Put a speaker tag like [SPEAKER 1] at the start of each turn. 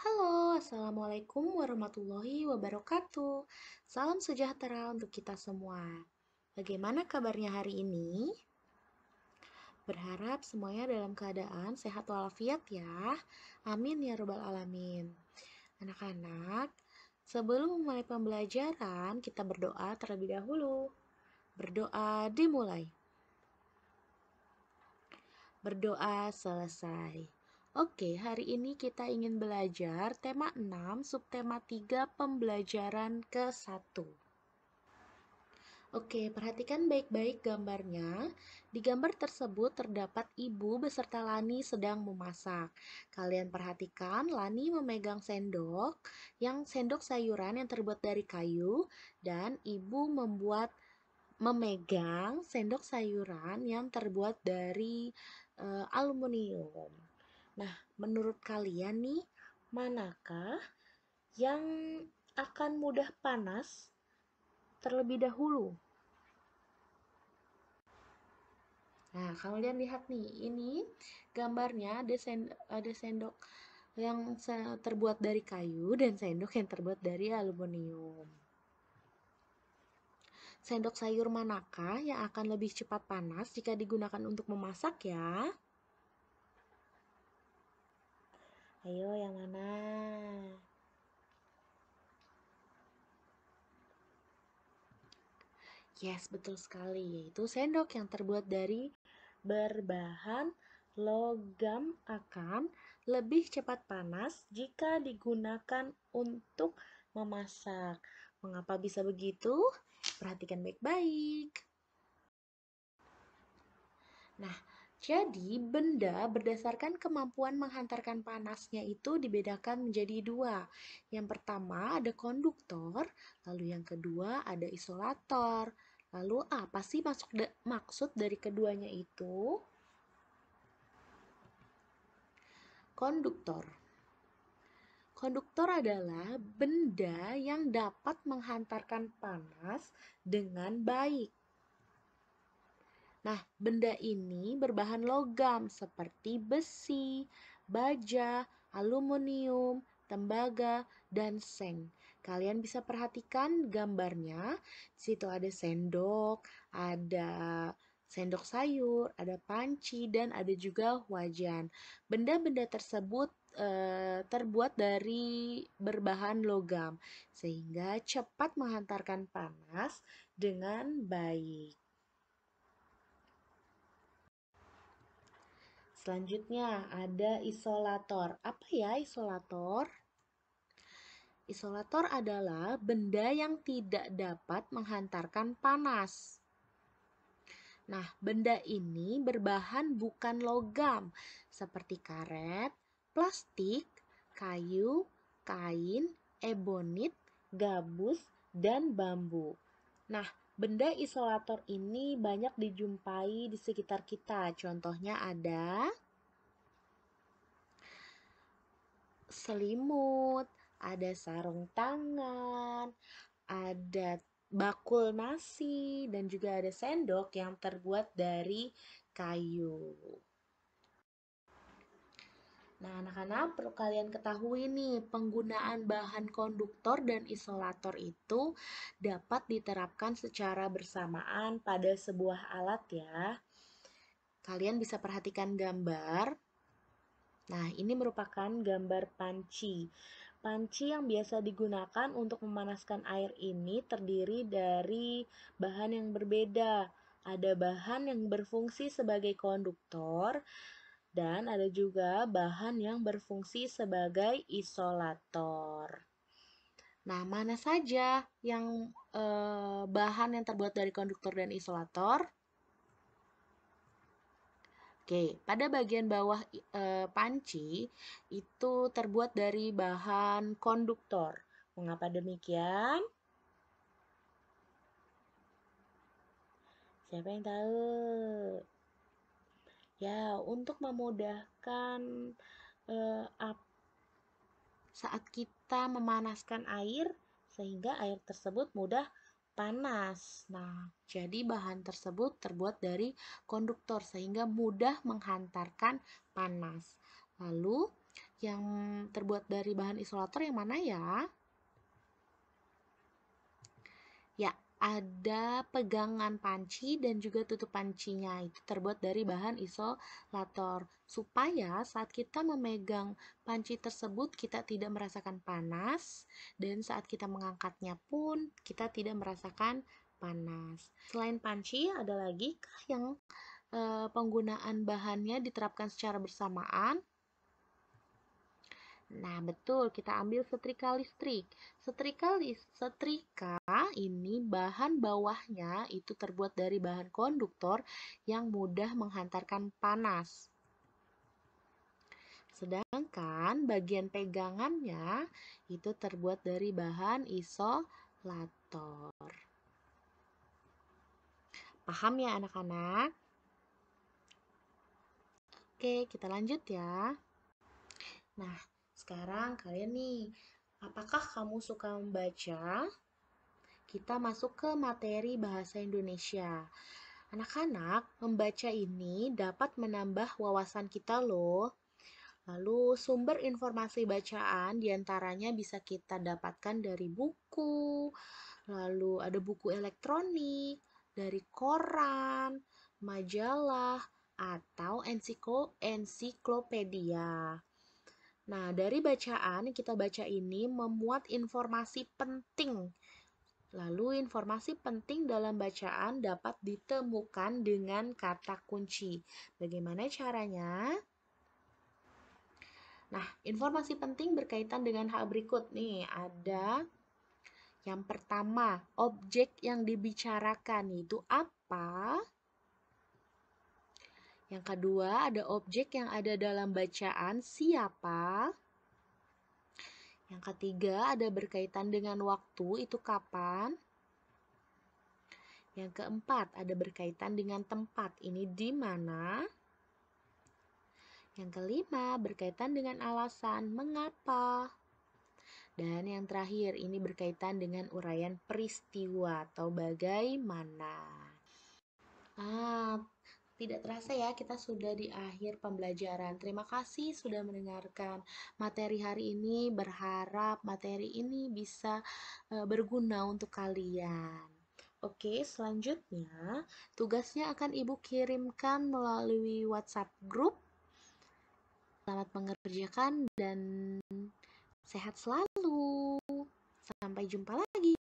[SPEAKER 1] Halo, Assalamualaikum warahmatullahi wabarakatuh. Salam sejahtera untuk kita semua. Bagaimana kabarnya hari ini? Berharap semuanya dalam keadaan sehat walafiat ya. Amin ya robbal 'Alamin. Anak-anak, sebelum memulai pembelajaran, kita berdoa terlebih dahulu. Berdoa dimulai berdoa selesai. Oke, hari ini kita ingin belajar tema 6, subtema 3, pembelajaran ke-1. Oke, perhatikan baik-baik gambarnya. Di gambar tersebut terdapat ibu beserta Lani sedang memasak. Kalian perhatikan, Lani memegang sendok, yang sendok sayuran yang terbuat dari kayu, dan ibu membuat memegang sendok sayuran yang terbuat dari e, aluminium. Nah, menurut kalian nih, manakah yang akan mudah panas terlebih dahulu? Nah, kalian lihat nih, ini gambarnya ada, send ada sendok yang terbuat dari kayu dan sendok yang terbuat dari aluminium. Sendok sayur manakah yang akan lebih cepat panas jika digunakan untuk memasak ya? Ayo yang mana? Yes, betul sekali. Yaitu sendok yang terbuat dari berbahan logam akan lebih cepat panas jika digunakan untuk memasak. Mengapa bisa begitu? Perhatikan baik-baik. Nah, jadi, benda berdasarkan kemampuan menghantarkan panasnya itu dibedakan menjadi dua. Yang pertama ada konduktor, lalu yang kedua ada isolator. Lalu apa sih maksud, maksud dari keduanya itu? Konduktor. Konduktor adalah benda yang dapat menghantarkan panas dengan baik. Nah, benda ini berbahan logam seperti besi, baja, aluminium, tembaga, dan seng. Kalian bisa perhatikan gambarnya. Di situ ada sendok, ada sendok sayur, ada panci, dan ada juga wajan. Benda-benda tersebut e, terbuat dari berbahan logam, sehingga cepat menghantarkan panas dengan baik. Selanjutnya ada isolator. Apa ya isolator? Isolator adalah benda yang tidak dapat menghantarkan panas. Nah, benda ini berbahan bukan logam seperti karet, plastik, kayu, kain, ebonit, gabus, dan bambu. Nah, Benda isolator ini banyak dijumpai di sekitar kita. Contohnya ada selimut, ada sarung tangan, ada bakul nasi, dan juga ada sendok yang terbuat dari kayu. Nah, anak-anak perlu kalian ketahui nih, penggunaan bahan konduktor dan isolator itu dapat diterapkan secara bersamaan pada sebuah alat ya. Kalian bisa perhatikan gambar. Nah, ini merupakan gambar panci. Panci yang biasa digunakan untuk memanaskan air ini terdiri dari bahan yang berbeda. Ada bahan yang berfungsi sebagai konduktor, dan ada juga bahan yang berfungsi sebagai isolator. Nah, mana saja yang eh, bahan yang terbuat dari konduktor dan isolator? Oke, pada bagian bawah e, panci itu terbuat dari bahan konduktor. Mengapa demikian? Siapa yang tahu? ya untuk memudahkan eh, ap, saat kita memanaskan air sehingga air tersebut mudah panas. Nah, jadi bahan tersebut terbuat dari konduktor sehingga mudah menghantarkan panas. Lalu yang terbuat dari bahan isolator yang mana ya? ada pegangan panci dan juga tutup pancinya. Itu terbuat dari bahan isolator supaya saat kita memegang panci tersebut kita tidak merasakan panas dan saat kita mengangkatnya pun kita tidak merasakan panas. Selain panci ada lagi yang e, penggunaan bahannya diterapkan secara bersamaan Nah, betul, kita ambil setrika listrik. Setrika setrika ini bahan bawahnya itu terbuat dari bahan konduktor yang mudah menghantarkan panas. Sedangkan bagian pegangannya itu terbuat dari bahan isolator. Paham ya anak-anak? Oke, kita lanjut ya. Nah, sekarang kalian nih, apakah kamu suka membaca? Kita masuk ke materi bahasa Indonesia. Anak-anak, membaca ini dapat menambah wawasan kita loh. Lalu sumber informasi bacaan diantaranya bisa kita dapatkan dari buku, lalu ada buku elektronik, dari koran, majalah, atau ensiklo ensiklopedia. Nah, dari bacaan kita baca ini memuat informasi penting. Lalu informasi penting dalam bacaan dapat ditemukan dengan kata kunci. Bagaimana caranya? Nah, informasi penting berkaitan dengan hal berikut nih. Ada yang pertama, objek yang dibicarakan itu apa? Yang kedua, ada objek yang ada dalam bacaan siapa. Yang ketiga, ada berkaitan dengan waktu, itu kapan. Yang keempat, ada berkaitan dengan tempat, ini di mana. Yang kelima, berkaitan dengan alasan, mengapa. Dan yang terakhir, ini berkaitan dengan uraian peristiwa atau bagaimana. Ah, tidak terasa ya, kita sudah di akhir pembelajaran. Terima kasih sudah mendengarkan materi hari ini. Berharap materi ini bisa e, berguna untuk kalian. Oke, selanjutnya tugasnya akan Ibu kirimkan melalui WhatsApp grup. Selamat mengerjakan dan sehat selalu. Sampai jumpa lagi.